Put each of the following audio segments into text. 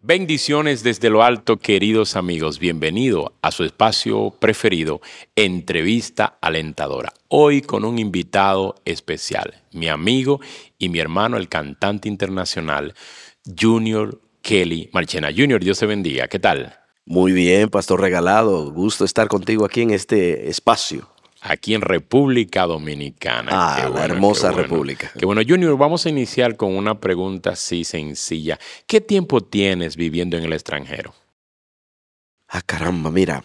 Bendiciones desde lo alto, queridos amigos. Bienvenido a su espacio preferido, Entrevista Alentadora. Hoy con un invitado especial, mi amigo y mi hermano, el cantante internacional Junior Kelly Marchena. Junior, Dios te bendiga. ¿Qué tal? Muy bien, Pastor Regalado. Gusto estar contigo aquí en este espacio aquí en República Dominicana. Ah, la hermosa República. Que bueno, Junior, vamos a iniciar con una pregunta así sencilla. ¿Qué tiempo tienes viviendo en el extranjero? Ah, caramba, mira.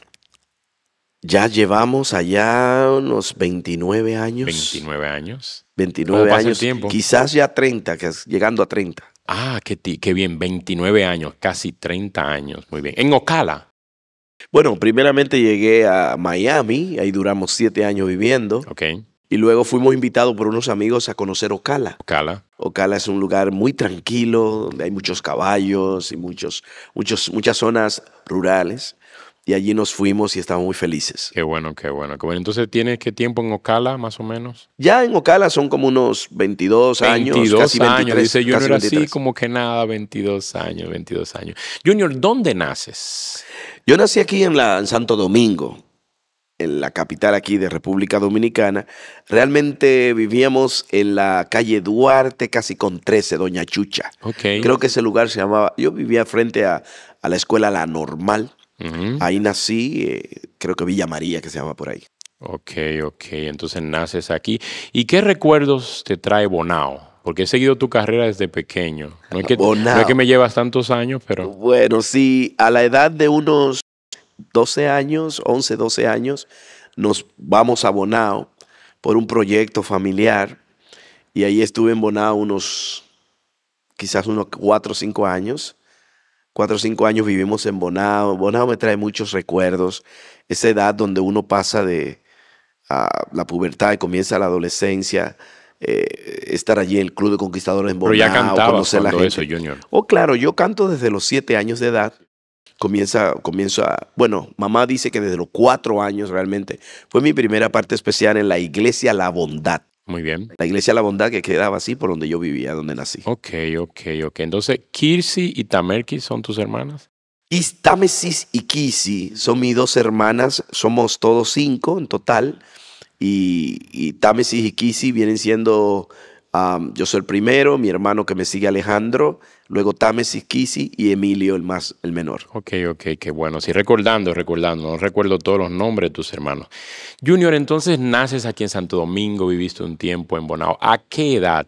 Ya llevamos allá unos 29 años. 29 años. 29 años. Quizás ya 30, llegando a 30. Ah, qué, qué bien, 29 años, casi 30 años. Muy bien. En Ocala. Bueno, primeramente llegué a Miami, ahí duramos siete años viviendo. Ok. Y luego fuimos invitados por unos amigos a conocer Ocala. Ocala. Ocala es un lugar muy tranquilo, donde hay muchos caballos y muchos, muchos, muchas zonas rurales y allí nos fuimos y estábamos muy felices. Qué bueno, qué bueno, qué bueno. Entonces, ¿tienes qué tiempo en Ocala, más o menos? Ya en Ocala son como unos 22, años, casi 23, años. Dice Junior, así como que nada, 22 años, 22 años. Junior, ¿dónde naces? Yo nací aquí en, la, Santo Domingo, en la capital aquí de República Dominicana. Realmente vivíamos en la calle Duarte, casi con 13, Doña Chucha. Okay. Creo que ese lugar se llamaba, yo vivía frente a, a la escuela La Normal Ahí nací, eh, creo que Villa María, que se llama por ahí. Ok, ok, entonces naces aquí. ¿Y qué recuerdos te trae Bonao? Porque he seguido tu carrera desde pequeño. No que, No es que me llevas tantos años, pero... Bueno, sí, a la edad de unos 12 años, 11, 12 años, nos vamos a Bonao por un proyecto familiar. Y ahí estuve en Bonao unos, quizás unos 4 o 5 años cuatro o cinco años vivimos en Bonao. Bonao me trae muchos recuerdos. Esa edad donde uno pasa de la pubertad y comienza la adolescencia. Eh, estar allí en el Club de Conquistadores en Bonao. Pero ya la eso, Junior. Oh, claro, yo canto desde los siete años de edad. Comienza, comienzo a, bueno, mamá dice que desde los cuatro años realmente fue mi primera parte especial en la iglesia La Bondad. Muy bien. La iglesia de la bondad que quedaba así por donde yo vivía, donde nací. Ok, ok, ok. Entonces, Kirsi y Tamerki son tus hermanas. Y Tamesis y Kisi son mis dos hermanas, somos todos cinco en total. Y, Tamesis y Kisi vienen siendo, yo soy el primero, mi hermano que me sigue Alejandro, luego Támesis Kisi y Emilio el más el menor. Ok, ok, qué bueno. Sí, recordando, recordando, no recuerdo todos los nombres de tus hermanos. Junior, entonces naces aquí en Santo Domingo, viviste un tiempo en Bonao. ¿A qué edad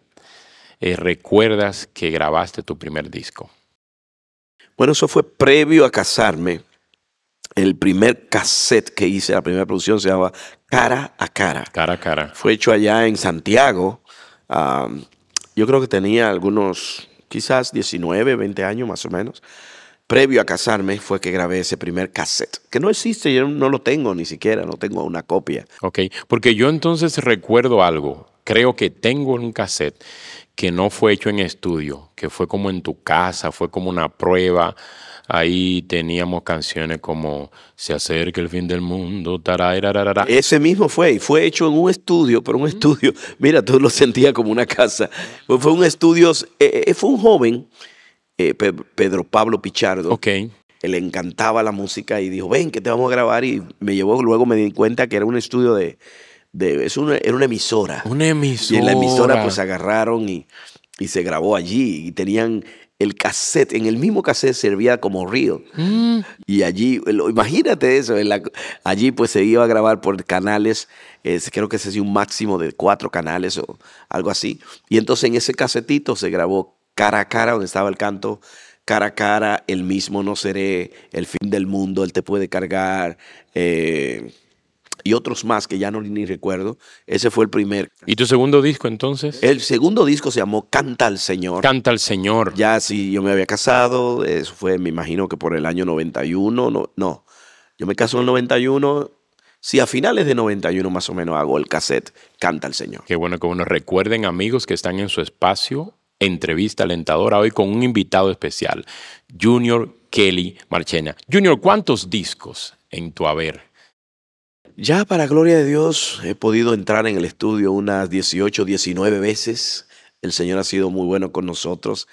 eh, recuerdas que grabaste tu primer disco? Bueno, eso fue previo a casarme. El primer cassette que hice, la primera producción se llamaba Cara a Cara. Cara a Cara. Fue hecho allá en Santiago. Ah, yo creo que tenía algunos quizás 19, 20 años más o menos, previo a casarme fue que grabé ese primer cassette, que no existe, yo no lo tengo ni siquiera, no tengo una copia. Ok, porque yo entonces recuerdo algo, creo que tengo un cassette que no fue hecho en estudio, que fue como en tu casa, fue como una prueba Ahí teníamos canciones como Se acerca el fin del mundo, Ese mismo fue, y fue hecho en un estudio, pero un estudio, mira, tú lo sentías como una casa. Fue un estudio, eh, eh, fue un joven, eh, Pedro Pablo Pichardo. Ok. Le encantaba la música y dijo, ven, que te vamos a grabar. Y me llevó, luego me di cuenta que era un estudio de, una, era una emisora. Una emisora. Y en la emisora pues agarraron y, y se grabó allí y tenían el cassette, en el mismo cassette servía como río mm. Y allí, imagínate eso, en allí pues se iba a grabar por canales, creo que se hacía un máximo de cuatro canales o algo así. Y entonces en ese casetito se grabó cara a cara, donde estaba el canto, cara a cara, el mismo no seré, el fin del mundo, él te puede cargar. Eh, y otros más que ya no ni recuerdo. Ese fue el primer. ¿Y tu segundo disco entonces? El segundo disco se llamó Canta al Señor. Canta al Señor. Ya sí, yo me había casado, eso fue, me imagino que por el año 91, no, no. yo me casé en el 91, si sí, a finales de 91 más o menos hago el cassette Canta al Señor. Qué bueno, que bueno. Recuerden amigos que están en su espacio, entrevista alentadora hoy con un invitado especial, Junior Kelly Marchena. Junior, ¿cuántos discos en tu haber? Ya para gloria de Dios he podido entrar en el estudio unas 18, 19 veces. El Señor ha sido muy bueno con nosotros.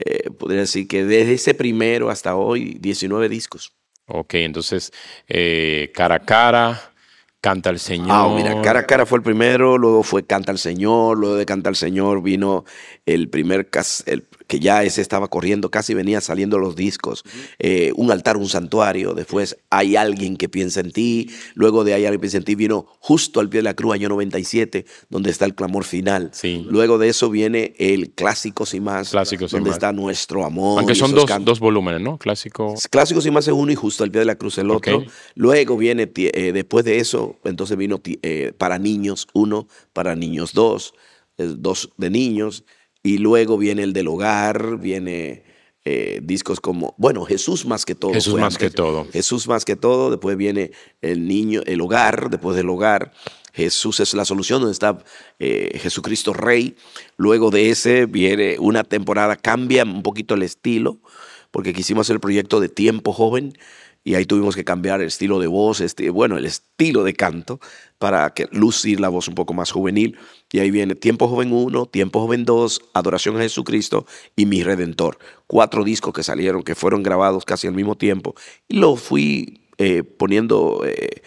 Eh, podría decir que desde ese primero hasta hoy, 19 discos. Ok, entonces, eh, cara a cara, canta al ah, Señor. Ah, mira, cara a cara fue el primero, luego fue canta al Señor, luego de canta al Señor vino el primer, el, que ya ese estaba corriendo, casi venía saliendo los discos. Eh, un altar, un santuario. Después hay alguien que piensa en ti. Luego de hay alguien que piensa en ti vino justo al pie de la cruz, año 97, donde está el clamor final. Luego de eso viene el clásico sin más, donde está nuestro amor. Aunque son dos, dos, volúmenes, ¿no? Clásico. Clásico sin más es uno y justo al pie de la cruz el otro. Luego viene, eh, después de eso, entonces vino eh, para niños uno, para niños dos, dos de niños y luego viene el del hogar, viene eh, discos como, bueno, Jesús más que todo. Jesús más que todo. Jesús más que todo, después viene el niño, el hogar, después del hogar. Jesús es la solución, donde está eh, Jesucristo Rey. Luego de ese viene una temporada, cambia un poquito el estilo, porque quisimos hacer el proyecto de tiempo joven, y ahí tuvimos que cambiar el estilo de voz, este, bueno, el estilo de canto para que lucir la voz un poco más juvenil. Y ahí viene Tiempo Joven 1, Tiempo Joven 2, Adoración a Jesucristo y Mi Redentor. Cuatro discos que salieron, que fueron grabados casi al mismo tiempo. Y lo fui eh, poniendo, eh,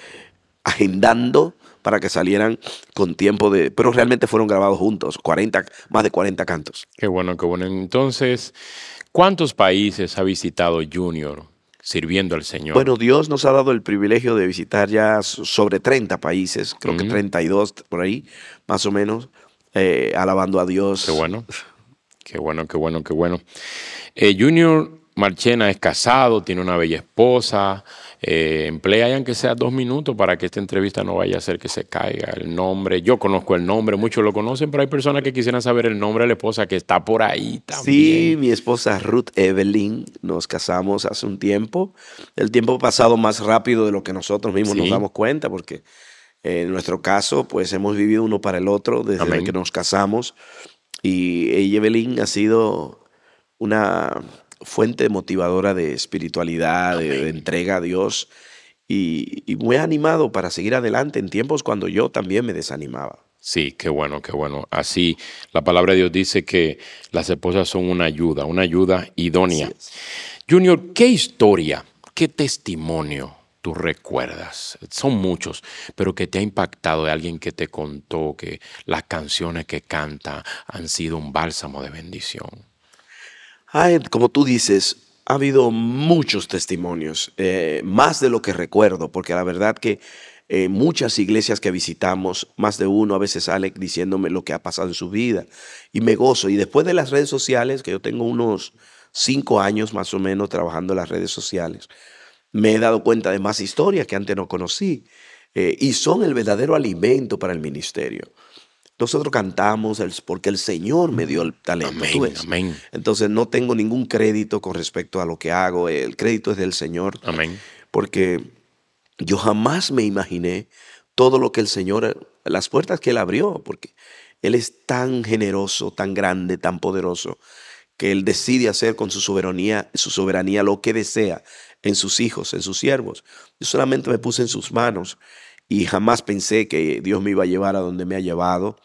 agendando para que salieran con tiempo de... Pero realmente fueron grabados juntos, más de 40 cantos. Qué bueno, qué bueno. Entonces, ¿cuántos países ha visitado Junior? sirviendo al Señor. Bueno, Dios nos ha dado el privilegio de visitar ya sobre 30 países, creo que 32 por ahí, más o menos, eh, alabando a Dios. Qué bueno, qué bueno, qué bueno, qué bueno. Eh, Junior Marchena es casado, tiene una bella esposa, eh, emplea aunque sea dos minutos para que esta entrevista no vaya a ser que se caiga el nombre. Yo conozco el nombre, muchos lo conocen, pero hay personas que quisieran saber el nombre de la esposa que está por ahí también. Sí, mi esposa Ruth Evelyn, nos casamos hace un tiempo. El tiempo ha pasado más rápido de lo que nosotros mismos nos damos cuenta, porque en nuestro caso, pues hemos vivido uno para el otro desde que nos casamos. Y Evelyn ha sido una fuente motivadora de espiritualidad, de, entrega a Dios y, y muy animado para seguir adelante en tiempos cuando yo también me desanimaba. Sí, qué bueno, qué bueno. Así, la palabra de Dios dice que las esposas son una ayuda, una ayuda idónea. Junior, ¿qué historia, qué testimonio tú recuerdas? Son muchos, pero que te ha impactado de alguien que te contó que las canciones que canta han sido un bálsamo de bendición. Ah, como tú dices, ha habido muchos testimonios, eh, más de lo que recuerdo, porque la verdad que eh, muchas iglesias que visitamos, más de uno a veces sale diciéndome lo que ha pasado en su vida y me gozo. Y después de las redes sociales, que yo tengo unos cinco años más o menos trabajando en las redes sociales, me he dado cuenta de más historias que antes no conocí eh, y son el verdadero alimento para el ministerio. Nosotros cantamos porque el Señor me dio el talento. Amén, Entonces no tengo ningún crédito con respecto a lo que hago. El crédito es del Señor. Amén. Porque yo jamás me imaginé todo lo que el Señor, las puertas que Él abrió, porque Él es tan generoso, tan grande, tan poderoso, que Él decide hacer con su soberanía, su soberanía lo que desea en sus hijos, en sus siervos. Yo solamente me puse en sus manos y jamás pensé que Dios me iba a llevar a donde me ha llevado,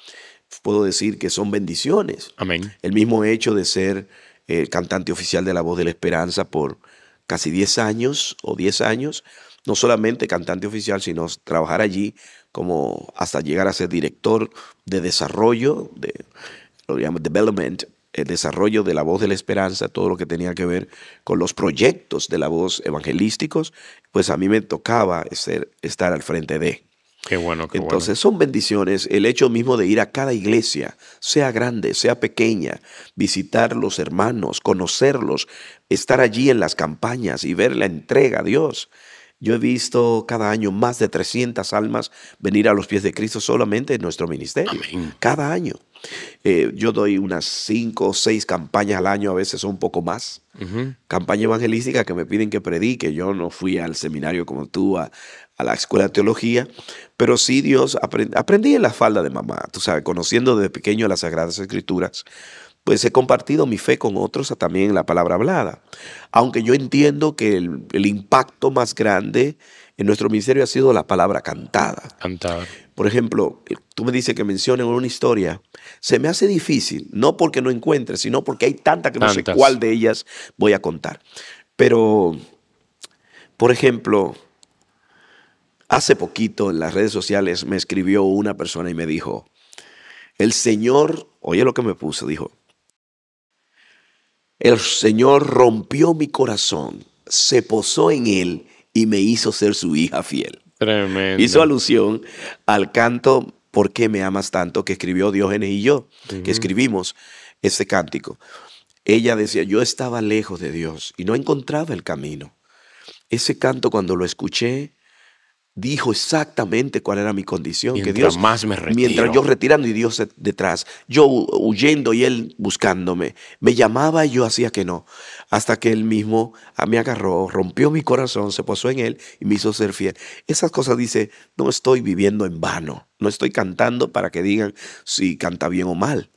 puedo decir que son bendiciones. Amén. El mismo hecho de ser eh, cantante oficial de La Voz de la Esperanza por casi 10 años o 10 años, no solamente cantante oficial, sino trabajar allí como hasta llegar a ser director de desarrollo, de, lo llamamos development, el desarrollo de la voz de la esperanza, todo lo que tenía que ver con los proyectos de la voz evangelísticos pues a mí me tocaba ser, estar al frente de. Qué bueno, qué Entonces son bendiciones el hecho mismo de ir a cada iglesia, sea grande, sea pequeña, visitar los hermanos, conocerlos, estar allí en las campañas y ver la entrega a Dios. Yo he visto cada año más de 300 almas venir a los pies de Cristo solamente en nuestro ministerio. Cada año. Eh, yo doy unas 5 o 6 campañas al año, a veces un poco más. Campaña evangelística que me piden que predique. Yo no fui al seminario como tú, a, la escuela de teología, pero sí Dios, aprendí en la falda de mamá, tú sabes, conociendo desde pequeño las Sagradas Escrituras pues he compartido mi fe con otros también en la palabra hablada. Aunque yo entiendo que el, impacto más grande en nuestro ministerio ha sido la palabra cantada. Cantada. Por ejemplo, tú me dices que mencionen una historia. Se me hace difícil, no porque no encuentre, sino porque hay tantas que no sé cuál de ellas voy a contar. Pero, por ejemplo, hace poquito en las redes sociales me escribió una persona y me dijo, el Señor, oye lo que me puso, dijo, el Señor rompió mi corazón, se posó en él y me hizo ser su hija fiel. Hizo alusión al canto ¿Por qué me amas tanto? que escribió Diógenes y yo, que escribimos este cántico. Ella decía, yo estaba lejos de Dios y no encontraba el camino. Ese canto cuando lo escuché, dijo exactamente cuál era mi condición. Mientras que Dios, más me retiro. Mientras yo retirando y Dios detrás, yo huyendo y Él buscándome. Me llamaba y yo hacía que no. Hasta que Él mismo ah, me agarró, rompió mi corazón, se posó en Él y me hizo ser fiel. Esas cosas dice, no estoy viviendo en vano. No estoy cantando para que digan si canta bien o mal.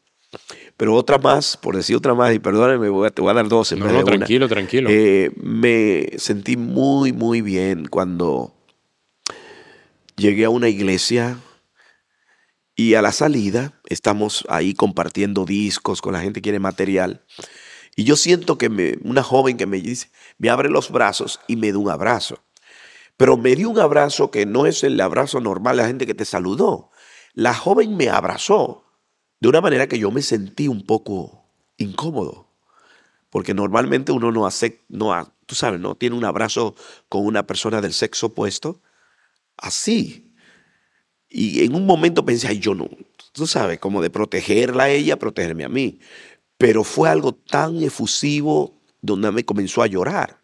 Pero otra más, por decir otra más, y perdóname, voy te voy a dar dos. no, no, tranquilo, tranquilo. Eh, me sentí muy, muy bien cuando llegué a una iglesia y a la salida estamos ahí compartiendo discos con la gente que quiere material. Y yo siento que una joven que me dice, me abre los brazos y me da un abrazo. Pero me dio un abrazo que no es el abrazo normal de la gente que te saludó. La joven me abrazó de una manera que yo me sentí un poco incómodo. Porque normalmente uno no hace, no, tú sabes, no tiene un abrazo con una persona del sexo opuesto así. Y en un momento pensé, ay, yo no, tú sabes, como de protegerla a ella, protegerme a mí. Pero fue algo tan efusivo donde me comenzó a llorar.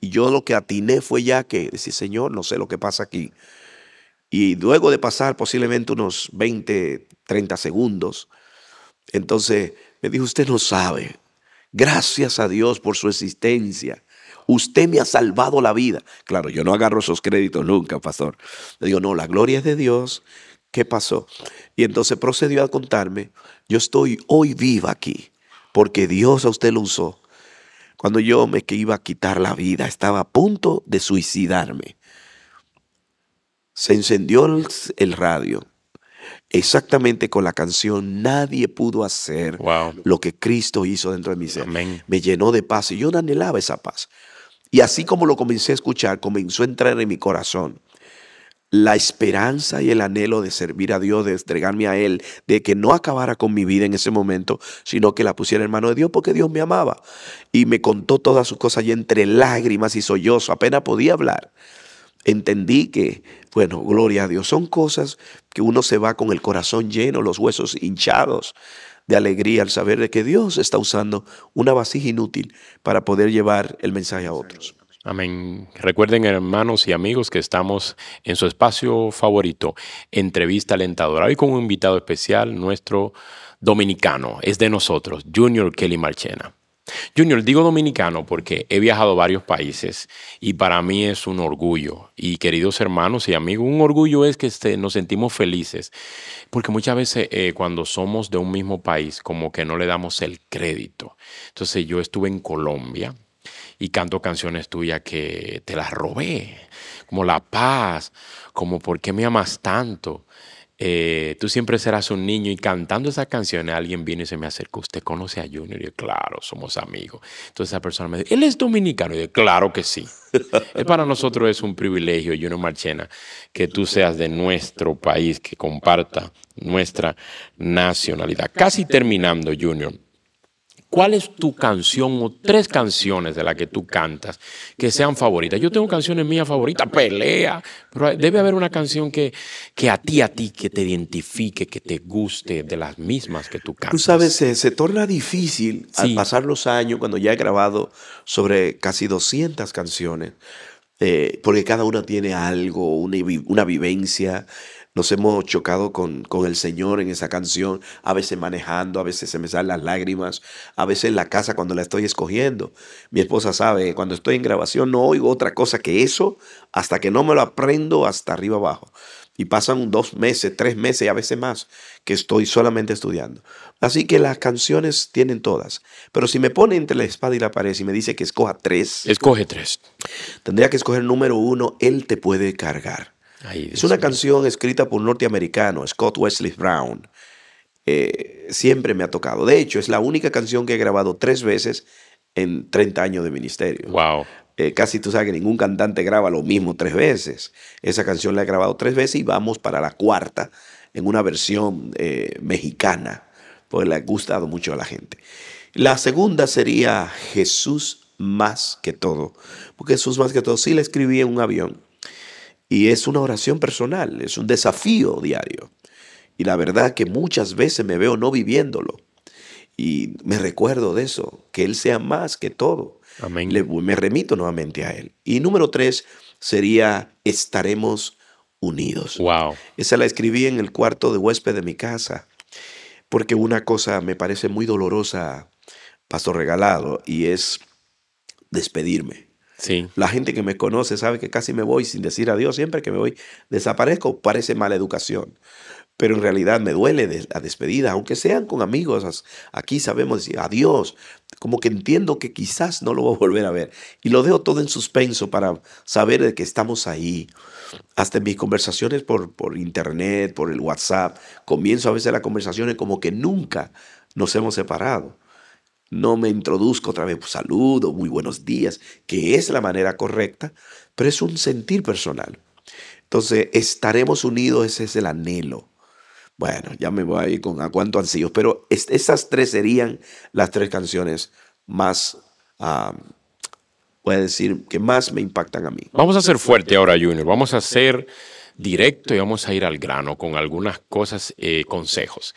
Y yo lo que atiné fue ya que decir, Señor, no sé lo que pasa aquí. Y luego de pasar posiblemente unos 20, 30 segundos, entonces me dijo, usted no sabe. Gracias a Dios por su existencia. Usted me ha salvado la vida. Claro, yo no agarro esos créditos nunca, pastor. Le digo, no, la gloria es de Dios. ¿Qué pasó? Y entonces procedió a contarme, yo estoy hoy viva aquí, porque Dios a usted lo usó. Cuando yo me que iba a quitar la vida, estaba a punto de suicidarme. Se encendió el, radio, exactamente con la canción Nadie pudo hacer lo que Cristo hizo dentro de mi ser. Me llenó de paz y yo anhelaba esa paz. Y así como lo comencé a escuchar, comenzó a entrar en mi corazón la esperanza y el anhelo de servir a Dios, de entregarme a Él, de que no acabara con mi vida en ese momento, sino que la pusiera en mano de Dios porque Dios me amaba. Y me contó todas sus cosas y entre lágrimas y sollozo, apenas podía hablar. Entendí que, bueno, gloria a Dios, son cosas que uno se va con el corazón lleno, los huesos hinchados, de alegría al saber de que Dios está usando una vasija inútil para poder llevar el mensaje a otros. Amén. Recuerden, hermanos y amigos, que estamos en su espacio favorito, Entrevista Alentadora. Hoy con un invitado especial, nuestro dominicano, es de nosotros, Junior Kelly Marchena. Junior, digo dominicano porque he viajado a varios países y para mí es un orgullo. Y queridos hermanos y amigos, un orgullo es que este, nos sentimos felices, porque muchas veces eh, cuando somos de un mismo país, como que no le damos el crédito. Entonces yo estuve en Colombia y canto canciones tuyas que te las robé, como La Paz, como ¿Por qué me amas tanto? Eh, tú siempre serás un niño y cantando esas canciones alguien viene y se me acerca, usted conoce a Junior y yo, claro, somos amigos. Entonces esa persona me dice, él es dominicano y yo, claro que sí. para nosotros es un privilegio, Junior Marchena, que tú seas de nuestro país, que comparta nuestra nacionalidad. Casi terminando, Junior. ¿Cuál es tu canción o tres canciones de las que tú cantas que sean favoritas? Yo tengo canciones mías favoritas, pelea, pero debe haber una canción que, que a ti, a ti, que te identifique, que te guste de las mismas que tú cantas. Tú sabes, se, se torna difícil al pasar los años, cuando ya he grabado sobre casi 200 canciones, eh, porque cada una tiene algo, una, una vivencia nos hemos chocado con, el Señor en esa canción, a veces manejando, a veces se me salen las lágrimas, a veces en la casa cuando la estoy escogiendo. Mi esposa sabe, que cuando estoy en grabación no oigo otra cosa que eso hasta que no me lo aprendo hasta arriba abajo. Y pasan dos meses, tres meses y a veces más que estoy solamente estudiando. Así que las canciones tienen todas. Pero si me pone entre la espada y la pared y me dice que escoja tres. Escoge tres. Tendría que escoger número uno, Él te puede cargar es una canción escrita por un norteamericano, Scott Wesley Brown. Eh, siempre me ha tocado. De hecho, es la única canción que he grabado tres veces en 30 años de ministerio. Wow. Eh, casi tú sabes que ningún cantante graba lo mismo tres veces. Esa canción la he grabado tres veces y vamos para la cuarta en una versión eh, mexicana, Porque le ha gustado mucho a la gente. La segunda sería Jesús más que todo, porque Jesús más que todo sí la escribí en un avión y es una oración personal, es un desafío diario. Y la verdad que muchas veces me veo no viviéndolo. Y me recuerdo de eso, que Él sea más que todo. Amén. me remito nuevamente a Él. Y número tres sería, estaremos unidos. Wow. Esa la escribí en el cuarto de huésped de mi casa, porque una cosa me parece muy dolorosa, Pastor Regalado, y es despedirme. La gente que me conoce sabe que casi me voy sin decir adiós, siempre que me voy desaparezco, parece mala educación. Pero en realidad me duele la despedida, aunque sean con amigos, aquí sabemos decir adiós, como que entiendo que quizás no lo voy a volver a ver. Y lo dejo todo en suspenso para saber de que estamos ahí. Hasta en mis conversaciones por, por internet, por el WhatsApp, comienzo a veces las conversaciones como que nunca nos hemos separado no me introduzco otra vez, pues, saludo, muy buenos días, que es la manera correcta, pero es un sentir personal. Entonces, estaremos unidos, ese es el anhelo. Bueno, ya me voy a ir con a cuánto ansíos, pero esas tres serían las tres canciones más, voy a decir, que más me impactan a mí. Vamos a ser fuerte ahora, Junior, vamos a ser directo y vamos a ir al grano con algunas cosas, eh, consejos.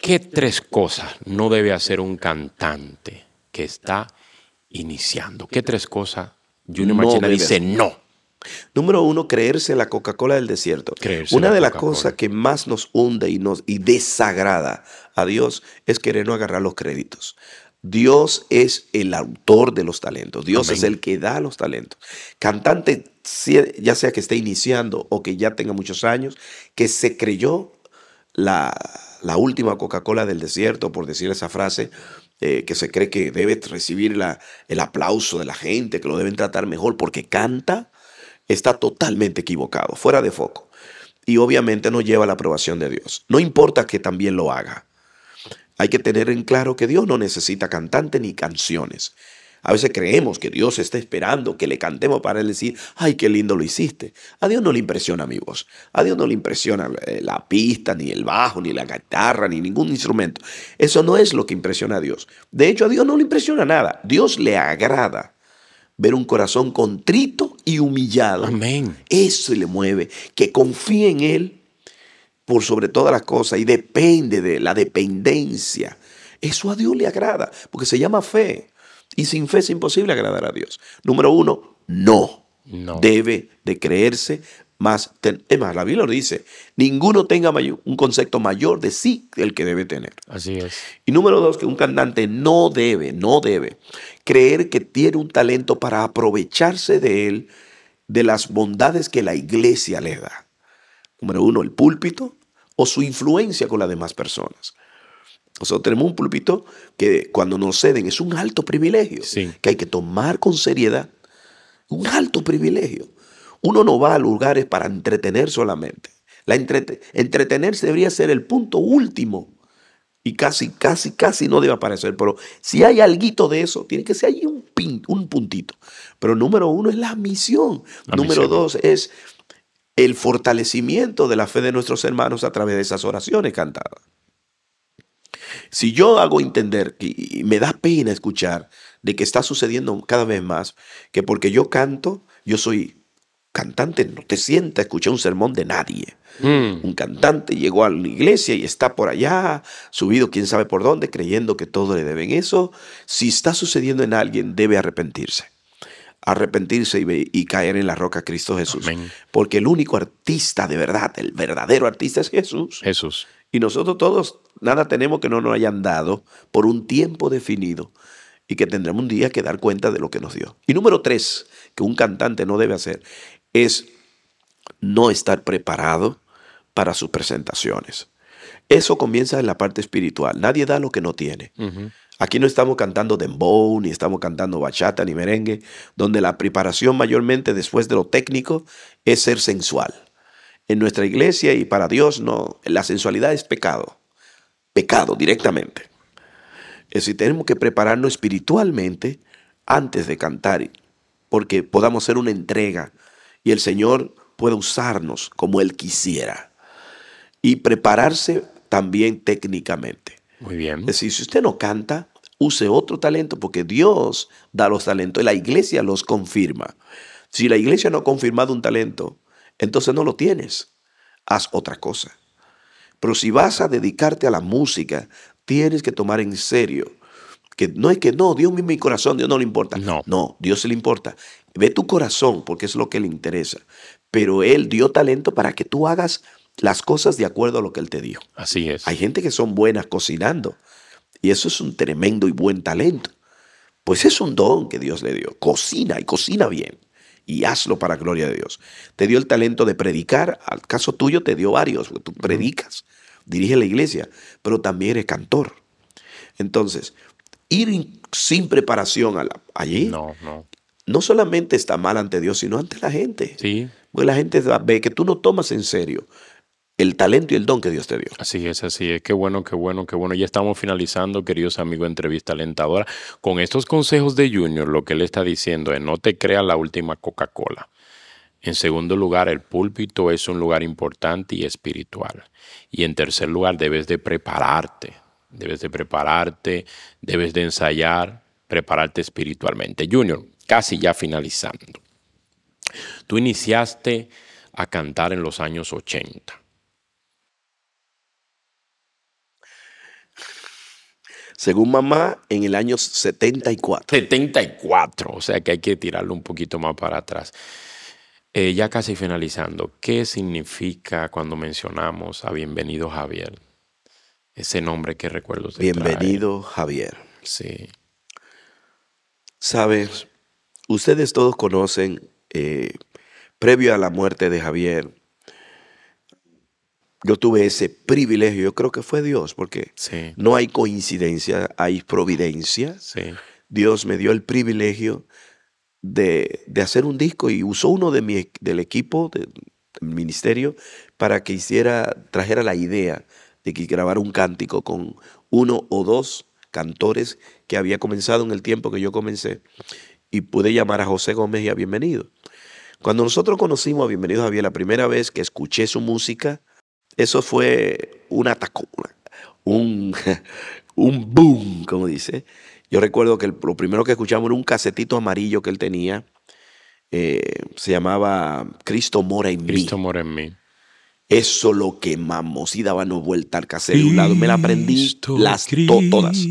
¿Qué tres cosas no debe hacer un cantante que está iniciando? ¿Qué tres cosas Junior no Machina dice no? Número uno, creerse la Coca-Cola del desierto. Una de las cosas que más nos hunde y, nos, y desagrada a Dios es querer no agarrar los créditos. Dios es el autor de los talentos. Dios es el que da los talentos. Cantante, ya sea que esté iniciando o que ya tenga muchos años, que se creyó la, última Coca-Cola del desierto, por decir esa frase, eh, que se cree que debe recibir la, el aplauso de la gente, que lo deben tratar mejor porque canta, está totalmente equivocado, fuera de foco. Y obviamente no lleva la aprobación de Dios. No importa que también lo haga. Hay que tener en claro que Dios no necesita cantante ni canciones. A veces creemos que Dios está esperando que le cantemos para él decir, ay, qué lindo lo hiciste. A Dios no le impresiona mi voz. A Dios no le impresiona eh, la pista, ni el bajo, ni la guitarra, ni ningún instrumento. Eso no es lo que impresiona a Dios. De hecho, a Dios no le impresiona nada. Dios le agrada ver un corazón contrito y humillado. Amén. Eso le mueve, que confíe en Él por sobre todas las cosas y depende de la dependencia. Eso a Dios le agrada, porque se llama fe. Y sin fe es imposible agradar a Dios. Número uno, no. Debe de creerse más. es más, la Biblia lo dice, ninguno tenga mayor, un concepto mayor de sí el que debe tener. Así es. Y número dos, que un cantante no debe, no debe creer que tiene un talento para aprovecharse de él, de las bondades que la iglesia le da. Número uno, el púlpito o su influencia con las demás personas. Nosotros tenemos un pulpito que cuando nos ceden es un alto privilegio que hay que tomar con seriedad. Un alto privilegio. Uno no va a lugares para entretener solamente. La entretenerse debería ser el punto último y casi, casi, casi no debe aparecer. Pero si hay alguito de eso, tiene que ser ahí un, un puntito. Pero número uno es la misión. número dos es el fortalecimiento de la fe de nuestros hermanos a través de esas oraciones cantadas. Si yo hago entender y me da pena escuchar de que está sucediendo cada vez más, que porque yo canto, yo soy cantante, no te sienta a escuchar un sermón de nadie. Mm. Un cantante llegó a la iglesia y está por allá, subido quién sabe por dónde, creyendo que todo le deben eso. Si está sucediendo en alguien, debe arrepentirse arrepentirse y, caer en la roca Cristo Jesús. Porque el único artista de verdad, el verdadero artista es Jesús. Jesús. Y nosotros todos nada tenemos que no nos hayan dado por un tiempo definido y que tendremos un día que dar cuenta de lo que nos dio. Y número tres, que un cantante no debe hacer, es no estar preparado para sus presentaciones. Eso comienza en la parte espiritual. Nadie da lo que no tiene. Aquí no estamos cantando dembow, ni estamos cantando bachata, ni merengue, donde la preparación mayormente después de lo técnico es ser sensual en nuestra iglesia y para Dios no. La sensualidad es pecado, pecado directamente. Es decir, tenemos que prepararnos espiritualmente antes de cantar, porque podamos hacer una entrega y el Señor pueda usarnos como Él quisiera. Y prepararse también técnicamente. Muy bien. Es decir, si usted no canta, use otro talento, porque Dios da los talentos y la iglesia los confirma. Si la iglesia no ha confirmado un talento, entonces no lo tienes. Haz otra cosa. Pero si vas a dedicarte a la música, tienes que tomar en serio que no es que no, Dios mismo mi corazón, Dios no le importa. No. No, Dios se le importa. Ve tu corazón porque es lo que le interesa. Pero Él dio talento para que tú hagas las cosas de acuerdo a lo que Él te dio. Así es. Hay gente que son buenas cocinando y eso es un tremendo y buen talento. Pues es un don que Dios le dio. Cocina y cocina bien y hazlo para gloria de Dios. Te dio el talento de predicar, al caso tuyo te dio varios, tú predicas, dirige la iglesia, pero también eres cantor. Entonces, ir sin preparación allí no, no. solamente está mal ante Dios, sino ante la gente. Sí. Porque la gente ve que tú no tomas en serio el talento y el don que Dios te dio. Así es, así es. Qué bueno, qué bueno, qué bueno. Ya estamos finalizando, queridos amigos, entrevista alentadora. Con estos consejos de Junior, lo que él está diciendo es no te creas la última Coca-Cola. En segundo lugar, el púlpito es un lugar importante y espiritual. Y en tercer lugar, debes de prepararte. Debes de prepararte, debes de ensayar, prepararte espiritualmente. Junior, casi ya finalizando. Tú iniciaste a cantar en los años 80 según mamá, en el año 74. 74, o sea que hay que tirarlo un poquito más para atrás. Eh, ya casi finalizando, ¿qué significa cuando mencionamos a Bienvenido Javier? Ese nombre que recuerdo. Bienvenido Javier. Sí. Sabes, ustedes todos conocen, eh, previo a la muerte de Javier, yo tuve ese privilegio, yo creo que fue Dios, porque no hay coincidencia, hay providencia. Dios me dio el privilegio de, hacer un disco y usó uno de mi, del equipo, del ministerio, para que hiciera, trajera la idea de que grabara un cántico con uno o dos cantores que había comenzado en el tiempo que yo comencé y pude llamar a José Gómez y a Bienvenido. Cuando nosotros conocimos a Bienvenido Javier, la primera vez que escuché su música, eso fue un atacón, un, un boom, como dice. Yo recuerdo que lo primero que escuchamos era un casetito amarillo que él tenía. Eh, se llamaba Cristo mora en mí. Cristo mora en mí. Eso lo quemamos y dábamos vuelta al de un lado. Me la aprendí las todas. todas.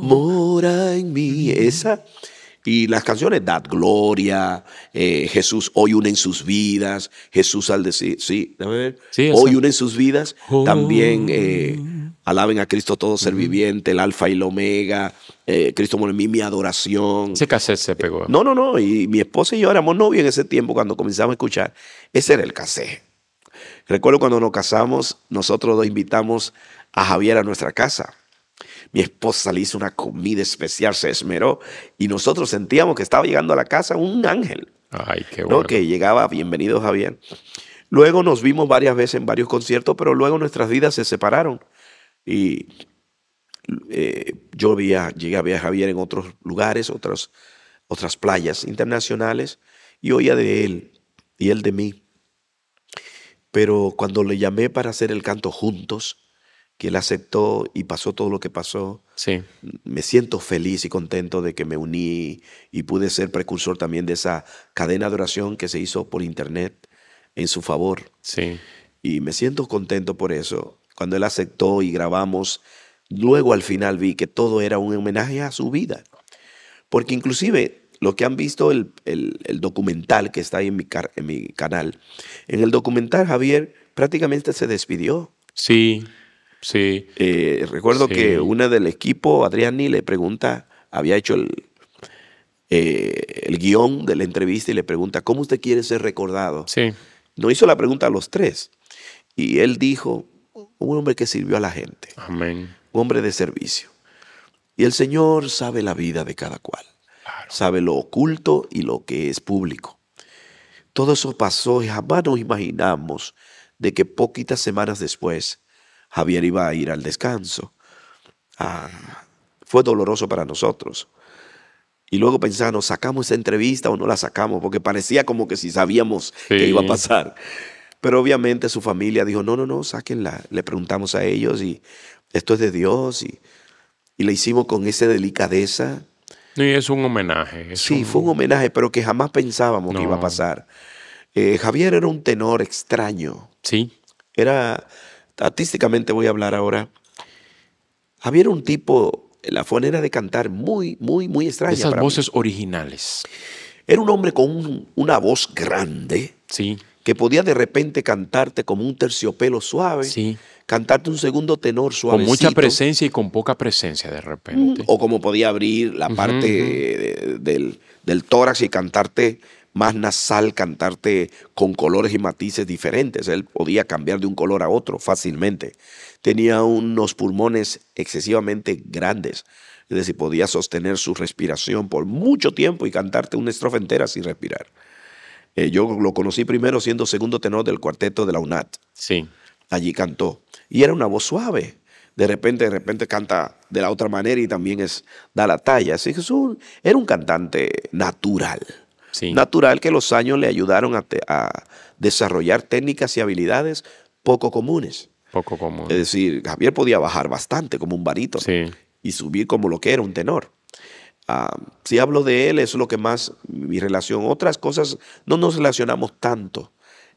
Mora en mí. Esa y las canciones, Dad Gloria, eh, Jesús hoy une en sus vidas, Jesús al decir, sí, hoy une en sus vidas, también eh, alaben a Cristo todo ser viviente, el alfa y el omega, eh, Cristo mí, mi adoración. Ese cassette se pegó. No, no, no, y mi esposa y yo éramos novios en ese tiempo cuando comenzamos a escuchar, ese era el cassette. Recuerdo cuando nos casamos, nosotros lo invitamos a Javier a nuestra casa. Mi esposa le hizo una comida especial, se esmeró y nosotros sentíamos que estaba llegando a la casa un ángel. Ay, qué bueno. Que llegaba, bienvenido Javier. Luego nos vimos varias veces en varios conciertos, pero luego nuestras vidas se separaron. Y eh, yo llegué a ver a Javier en otros lugares, otras, otras playas internacionales, y oía de él y él de mí. Pero cuando le llamé para hacer el canto juntos, que él aceptó y pasó todo lo que pasó. Sí. Me siento feliz y contento de que me uní y pude ser precursor también de esa cadena de oración que se hizo por internet en su favor. Sí. Y me siento contento por eso. Cuando él aceptó y grabamos, luego al final vi que todo era un homenaje a su vida. Porque inclusive lo que han visto el, el, documental que está ahí en mi, en mi canal, en el documental Javier prácticamente se despidió. Sí. Sí. Eh, recuerdo que una del equipo, Adriani, le pregunta, había hecho el, eh, el guión de la entrevista y le pregunta, ¿cómo usted quiere ser recordado? Sí. No hizo la pregunta a los tres. Y él dijo, un hombre que sirvió a la gente. Amén. Un hombre de servicio. Y el Señor sabe la vida de cada cual. Sabe lo oculto y lo que es público. Todo eso pasó y jamás nos imaginamos de que poquitas semanas después Javier iba a ir al descanso. Ah, fue doloroso para nosotros. Y luego pensamos, ¿sacamos esa entrevista o no la sacamos? Porque parecía como que si sabíamos que iba a pasar. Pero obviamente su familia dijo, no, no, no, sáquenla. Le preguntamos a ellos y esto es de Dios. Y, y le hicimos con esa delicadeza. Y es un homenaje. sí, fue un homenaje, pero que jamás pensábamos que iba a pasar. Eh, Javier era un tenor extraño. Sí. Era Artísticamente voy a hablar ahora. Había un tipo, la fonera de cantar muy, muy, muy extraña. Esas voces originales. Era un hombre con una voz grande. Sí. Que podía de repente cantarte como un terciopelo suave. Sí. Cantarte un segundo tenor suave. Con mucha presencia y con poca presencia de repente. O como podía abrir la parte del, del tórax y cantarte más nasal cantarte con colores y matices diferentes. Él podía cambiar de un color a otro fácilmente. Tenía unos pulmones excesivamente grandes. Es decir, podía sostener su respiración por mucho tiempo y cantarte una estrofa entera sin respirar. Eh, yo lo conocí primero siendo segundo tenor del cuarteto de la UNAT. Sí. Allí cantó. Y era una voz suave. De repente, de repente canta de la otra manera y también es, da la talla. Así que era un cantante natural. Natural que los años le ayudaron a, desarrollar técnicas y habilidades poco comunes. Poco comunes. Es decir, Javier podía bajar bastante como un varito y subir como lo que era un tenor. Ah, si hablo de él, es lo que más mi relación. Otras cosas, no nos relacionamos tanto.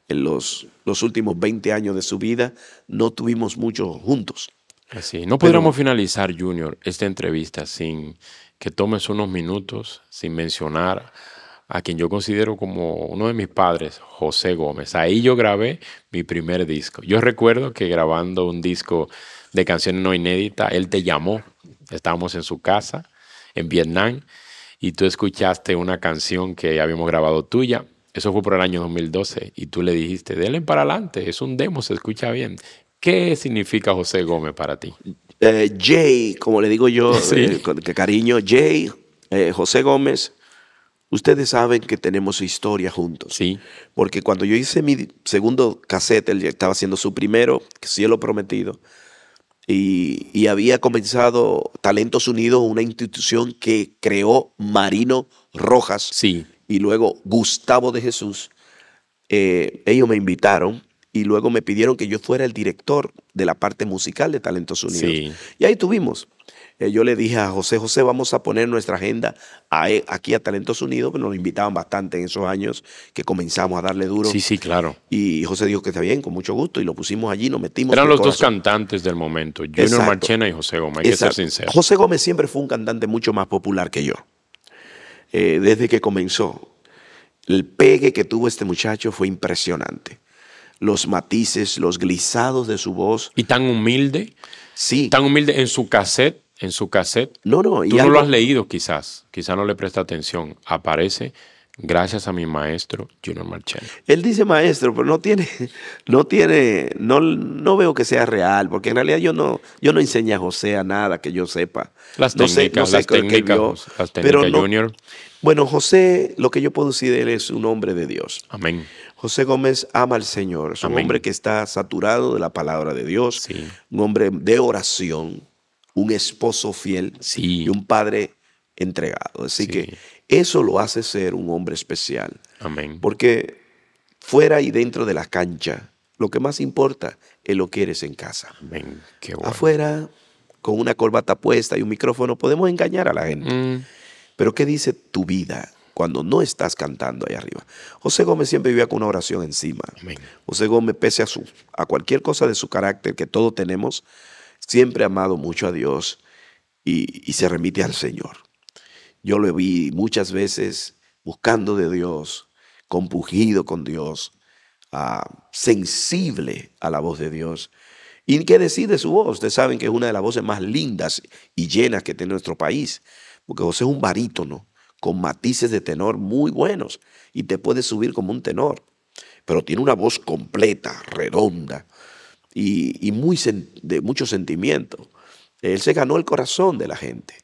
En los, últimos 20 años de su vida no tuvimos mucho juntos. Así, no podríamos finalizar, Junior, esta entrevista sin que tomes unos minutos, sin mencionar a quien yo considero como uno de mis padres, José Gómez. Ahí yo grabé mi primer disco. Yo recuerdo que grabando un disco de canciones no inéditas, él te llamó, estábamos en su casa, en Vietnam, y tú escuchaste una canción que habíamos grabado tuya. Eso fue por el año 2012 y tú le dijiste, denle para adelante, es un demo, se escucha bien. ¿Qué significa José Gómez para ti? Eh, Jay, como le digo yo, eh, qué cariño, Jay, eh, José Gómez, Ustedes saben que tenemos historia juntos. Sí. Porque cuando yo hice mi segundo casete, él estaba haciendo su primero, Cielo Prometido, y, había comenzado Talentos Unidos, una institución que creó Marino Rojas. Sí. Y luego Gustavo de Jesús. Eh, ellos me invitaron y luego me pidieron que yo fuera el director de la parte musical de Talentos Unidos. Y ahí tuvimos. Eh, yo le dije a José, José, vamos a poner nuestra agenda e, aquí a Talentos Unidos, pero nos invitaban bastante en esos años que comenzamos a darle duro. Sí, sí, claro. Y José dijo que está bien, con mucho gusto, y lo pusimos allí, nos metimos. Eran los dos cantantes del momento, Junior Marchena y José Gómez, José Gómez siempre fue un cantante mucho más popular que yo, eh, desde que comenzó. El pegue que tuvo este muchacho fue impresionante los matices, los glisados de su voz. Y tan humilde. Sí. Tan humilde en su cassette en su cassette. No, no. Tú no lo has leído quizás, quizás no le presta atención. Aparece gracias a mi maestro Junior Marchena. Él dice maestro, pero no tiene, no tiene, no, no veo que sea real, porque en realidad yo no, yo no a José a nada que yo sepa. Las no técnicas, sé, las, pero Junior. bueno, José, lo que yo puedo decir él es un hombre de Dios. Amén. José Gómez ama al Señor, es un hombre que está saturado de la palabra de Dios, un hombre de oración, un esposo fiel y un padre entregado. Así que eso lo hace ser un hombre especial. Amén. Porque fuera y dentro de la cancha, lo que más importa es lo que eres en casa. Amén. Afuera, con una corbata puesta y un micrófono, podemos engañar a la gente. Mm. Pero ¿qué dice tu vida cuando no estás cantando ahí arriba? José Gómez siempre vivía con una oración encima. Amén. José Gómez, pese a, su, a cualquier cosa de su carácter que todos tenemos, siempre ha amado mucho a Dios y, se remite al Señor. Yo lo vi muchas veces buscando de Dios, compugido con Dios, ah, sensible a la voz de Dios. ¿Y qué decir de su voz? Ustedes saben que es una de las voces más lindas y llenas que tiene nuestro país, porque José es un barítono con matices de tenor muy buenos y te puede subir como un tenor, pero tiene una voz completa, redonda, y, muy de mucho sentimiento. Él se ganó el corazón de la gente.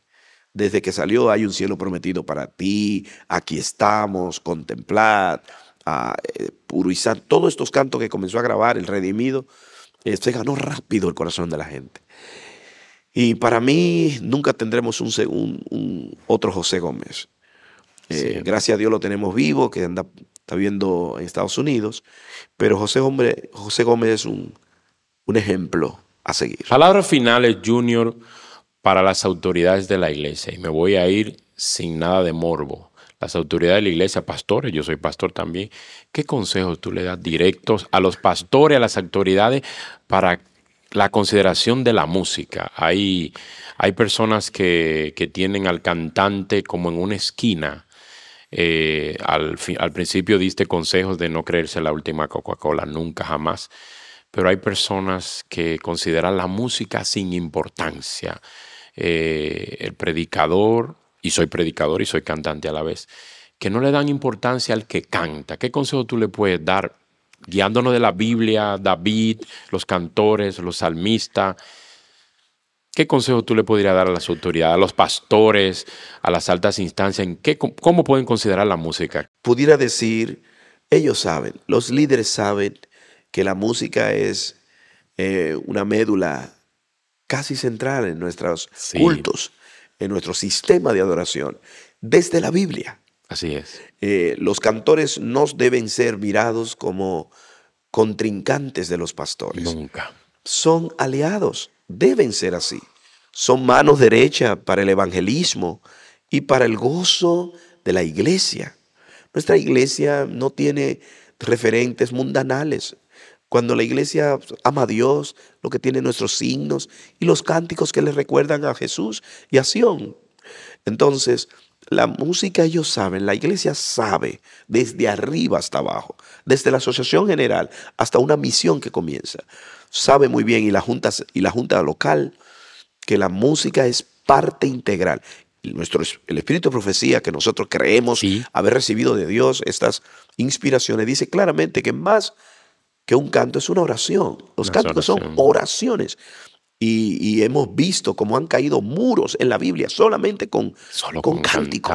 Desde que salió hay un cielo prometido para ti, aquí estamos, contemplad, a, ah, eh, Todos estos cantos que comenzó a grabar el redimido, eh, se ganó rápido el corazón de la gente. Y para mí nunca tendremos un, un, otro José Gómez. Eh, gracias a Dios lo tenemos vivo, que anda, está viendo en Estados Unidos. Pero José, hombre, José Gómez es un un ejemplo a seguir. Palabras finales, Junior, para las autoridades de la iglesia. Y me voy a ir sin nada de morbo. Las autoridades de la iglesia, pastores, yo soy pastor también. ¿Qué consejos tú le das directos a los pastores, a las autoridades, para la consideración de la música? Hay, hay personas que, tienen al cantante como en una esquina. Eh, al, al principio diste consejos de no creerse la última Coca-Cola, nunca jamás pero hay personas que consideran la música sin importancia. Eh, el predicador, y soy predicador y soy cantante a la vez, que no le dan importancia al que canta. ¿Qué consejo tú le puedes dar guiándonos de la Biblia, David, los cantores, los salmistas? ¿Qué consejo tú le podrías dar a las autoridades, a los pastores, a las altas instancias? ¿En qué, ¿Cómo pueden considerar la música? Pudiera decir, ellos saben, los líderes saben que la música es eh, una médula casi central en nuestros cultos, en nuestro sistema de adoración, desde la Biblia. Así es. Eh, los cantores no deben ser mirados como contrincantes de los pastores. Nunca. Son aliados, deben ser así. Son manos derecha para el evangelismo y para el gozo de la iglesia. Nuestra iglesia no tiene referentes mundanales. Cuando la iglesia ama a Dios, lo que tiene nuestros signos y los cánticos que le recuerdan a Jesús y a Sión. Entonces, la música ellos saben, la iglesia sabe desde arriba hasta abajo, desde la asociación general hasta una misión que comienza. Sabe muy bien y la junta, y la junta local que la música es parte integral. Nuestro, el espíritu de profecía que nosotros creemos haber recibido de Dios, estas inspiraciones, dice claramente que más que un canto es una oración. Los cánticos son oraciones. Y, hemos visto cómo han caído muros en la Biblia solamente con, con, cánticos.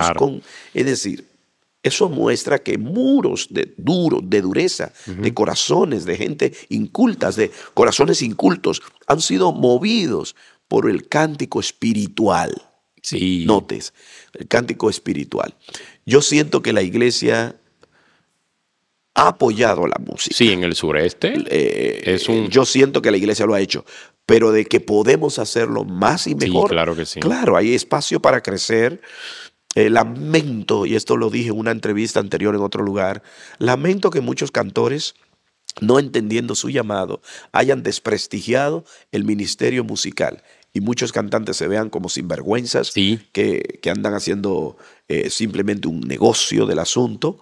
es decir, eso muestra que muros de duro, de dureza, de corazones, de gente incultas, de corazones incultos, han sido movidos por el cántico espiritual. Sí. Notes, el cántico espiritual. Yo siento que la iglesia ha apoyado la música. Sí, en el sureste. Eh, eh, es un... Yo siento que la iglesia lo ha hecho, pero de que podemos hacerlo más y mejor. Sí, claro que sí. Claro, hay espacio para crecer. Eh, lamento, y esto lo dije en una entrevista anterior en otro lugar, lamento que muchos cantores no entendiendo su llamado, hayan desprestigiado el ministerio musical y muchos cantantes se vean como sinvergüenzas que, andan haciendo simplemente un negocio del asunto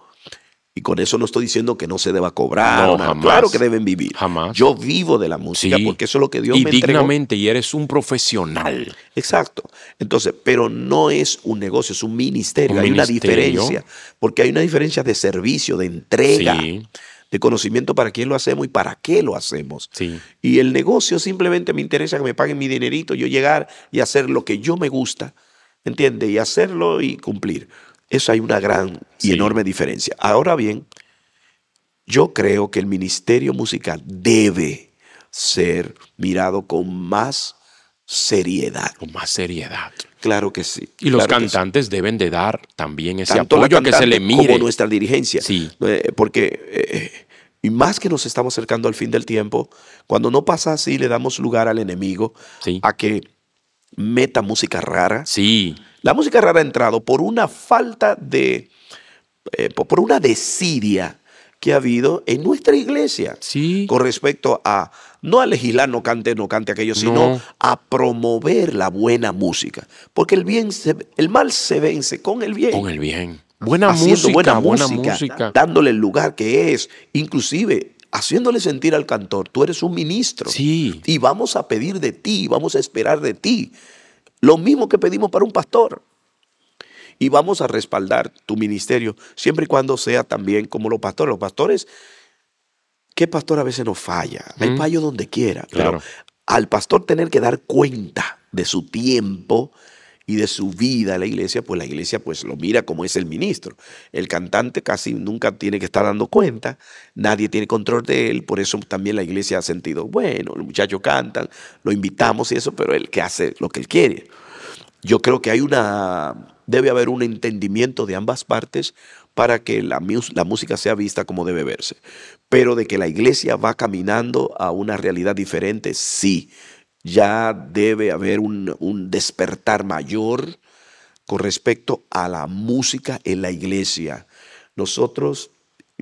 y con eso no estoy diciendo que no se deba cobrar. No, jamás, claro que deben vivir. Jamás. Yo vivo de la música porque eso es lo que Dios me dignamente, y eres un profesional. Exacto. Entonces, pero no es un negocio, es un ministerio. hay una diferencia. Porque hay una diferencia de servicio, de entrega. De conocimiento para quién lo hacemos y para qué lo hacemos. Sí. Y el negocio simplemente me interesa que me paguen mi dinerito, yo llegar y hacer lo que yo me gusta, ¿entiende? Y hacerlo y cumplir. Eso hay una gran y enorme diferencia. Ahora bien, yo creo que el ministerio musical debe ser mirado con más seriedad. Con más seriedad. Claro que sí. Y los cantantes deben de dar también ese apoyo a que se le mire. Como nuestra dirigencia. Sí. Eh, porque, eh, y más que nos estamos acercando al fin del tiempo, cuando no pasa así, le damos lugar al enemigo a que meta música rara. Sí la música rara ha entrado por una falta de, eh, por una desidia que ha habido en nuestra iglesia sí. con respecto a no a legislar, no cante, no cante aquello, sino a promover la buena música. Porque el, bien el mal se vence con el bien. Con el bien. Buena música, buena música, buena música, dándole el lugar que es, inclusive haciéndole sentir al cantor, tú eres un ministro sí. y vamos a pedir de ti, vamos a esperar de ti lo mismo que pedimos para un pastor. Y vamos a respaldar tu ministerio, siempre y cuando sea también como los pastores. Los pastores, ¿qué pastor a veces nos falla? Hay fallo donde quiera. Pero al pastor tener que dar cuenta de su tiempo, y de su vida a la iglesia, pues la iglesia pues lo mira como es el ministro. El cantante casi nunca tiene que estar dando cuenta, nadie tiene control de él, por eso también la iglesia ha sentido, bueno, los muchachos cantan, lo invitamos y eso, pero él que hace lo que él quiere. Yo creo que hay una, debe haber un entendimiento de ambas partes para que la, la música sea vista como debe verse. Pero de que la iglesia va caminando a una realidad diferente, sí ya debe haber un, despertar mayor con respecto a la música en la iglesia. Nosotros,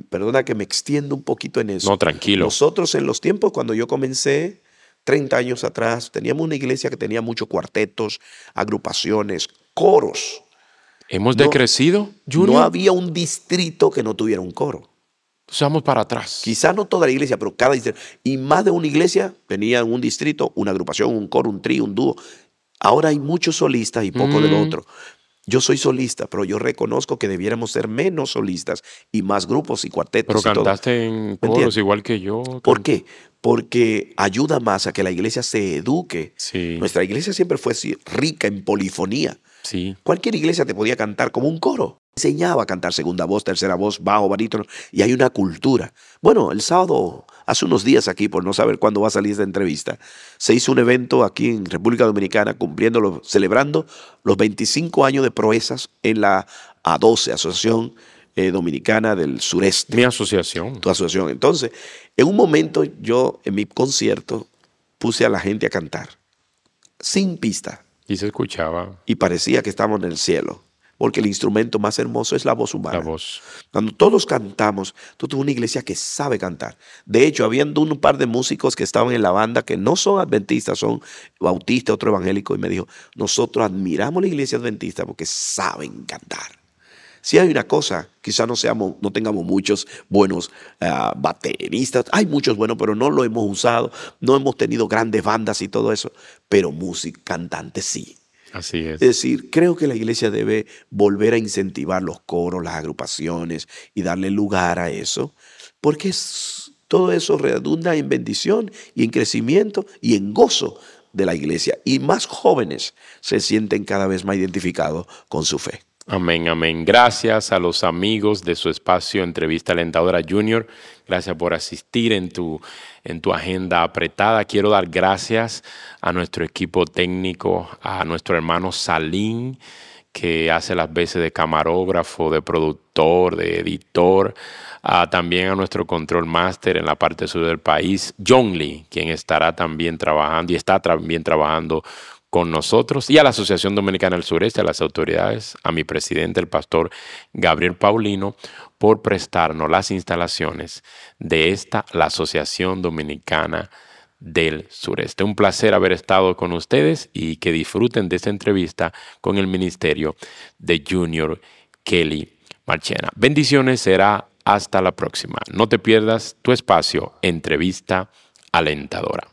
perdona que me extiendo un poquito en eso. No, tranquilo. Nosotros en los tiempos cuando yo comencé, 30 años atrás, teníamos una iglesia que tenía muchos cuartetos, agrupaciones, coros. ¿Hemos decrecido, No había un distrito que no tuviera un coro vamos para atrás. Quizás no toda la iglesia, pero cada distrito. Y más de una iglesia tenía un distrito, una agrupación, un coro, un trío, un dúo. Ahora hay muchos solistas y poco del mm. otro. Yo soy solista, pero yo reconozco que debiéramos ser menos solistas y más grupos y cuartetos. Pero cantaste en coros igual que yo. ¿Por qué? Porque ayuda más a que la iglesia se eduque. Nuestra iglesia siempre fue rica en polifonía. Sí. Cualquier iglesia te podía cantar como un coro enseñaba a cantar segunda voz, tercera voz, bajo, barítono, y hay una cultura. Bueno, el sábado, hace unos días aquí, por no saber cuándo va a salir esta entrevista, se hizo un evento aquí en República Dominicana cumpliendo, celebrando los 25 años de proezas en la A12, Asociación eh, Dominicana del Sureste. Mi asociación. Tu asociación. Entonces, en un momento yo, en mi concierto, puse a la gente a cantar, sin pista. Y se escuchaba. Y parecía que estábamos en el cielo porque el instrumento más hermoso es la voz humana. La voz. Cuando todos cantamos, tú tienes una iglesia que sabe cantar. De hecho, habiendo un par de músicos que estaban en la banda que no son adventistas, son bautistas, otro evangélico, y me dijo, nosotros admiramos la iglesia adventista porque saben cantar. Si hay una cosa, quizás no, seamos, no tengamos muchos buenos eh, bateristas, hay muchos buenos, pero no lo hemos usado, no hemos tenido grandes bandas y todo eso, pero música, cantantes sí es. decir, creo que la iglesia debe volver a incentivar los coros, las agrupaciones y darle lugar a eso, porque todo eso redunda en bendición y en crecimiento y en gozo de la iglesia. Y más jóvenes se sienten cada vez más identificados con su fe. Amén, amén. Gracias a los amigos de su espacio Entrevista Alentadora Junior. Gracias por asistir en tu en tu agenda apretada. Quiero dar gracias a nuestro equipo técnico, a nuestro hermano Salín, que hace las veces de camarógrafo, de productor, de editor, también a nuestro control máster en la parte sur del país, John Lee, quien estará también trabajando y está también trabajando con nosotros y a la Asociación Dominicana del Sureste, a las autoridades, a mi presidente, el pastor Gabriel Paulino, por prestarnos las instalaciones de esta, la Asociación Dominicana del Sureste. Un placer haber estado con ustedes y que disfruten de esta entrevista con el Ministerio de Junior Kelly Marchena. Bendiciones, será hasta la próxima. No te pierdas tu espacio, entrevista alentadora.